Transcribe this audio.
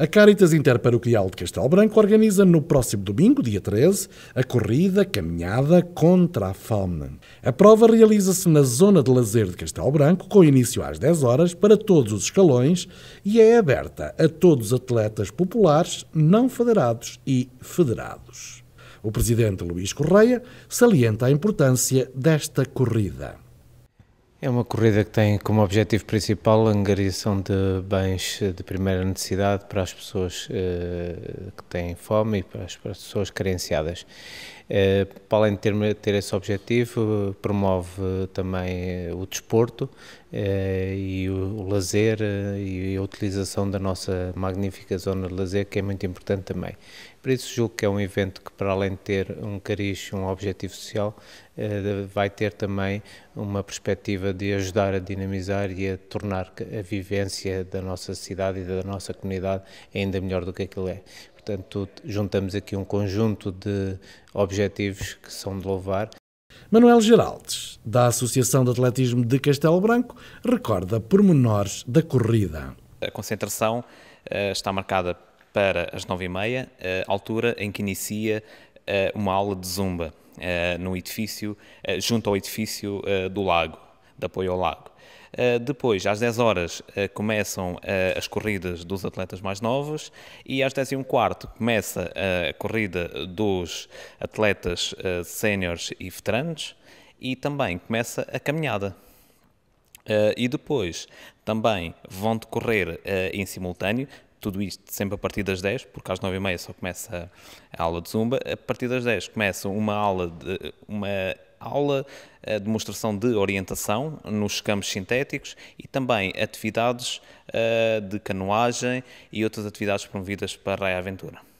A Caritas Interparoquial de Castelo Branco organiza no próximo domingo, dia 13, a corrida Caminhada contra a Fome. A prova realiza-se na zona de lazer de Castelo Branco, com início às 10 horas para todos os escalões e é aberta a todos os atletas populares, não federados e federados. O presidente Luís Correia salienta a importância desta corrida. É uma corrida que tem como objetivo principal a angariação de bens eh, de primeira necessidade para as pessoas eh, que têm fome e para as, pessoas carenciadas. Eh, para além de ter, esse objetivo, promove também o desporto e o lazer e a utilização da nossa magnífica zona de lazer, que é muito importante também isso julgo que é um evento que, para além de ter um cariz, um objetivo social, eh, vai ter também uma perspectiva de ajudar a dinamizar e a tornar a vivência da nossa cidade e da nossa comunidade ainda melhor do que aquilo é. Portanto, juntamos aqui um conjunto de objetivos que são de louvar. Manuel Geraldes, da Associação de Atletismo de Castelo Branco, recorda pormenores da corrida. A concentração eh, está marcada para as nove e meia, eh, altura em que inicia eh, uma aula de zumba eh, no edifício, junto ao edifício do lago, de apoio ao lago. Uh, depois, às 10 horas, uh, começam uh, as corridas dos atletas mais novos e às 10 e um quarto começa a corrida dos atletas séniores e veteranos e também começa a caminhada. e depois também vão decorrer em simultâneo tudo isto sempre a partir das 10, porque às 9h30 só começa a aula de Zumba. A partir das 10 começa uma aula de uma aula, a eh, demonstração de orientação nos campos sintéticos e também atividades uh, de canoagem e outras atividades promovidas para a aventura.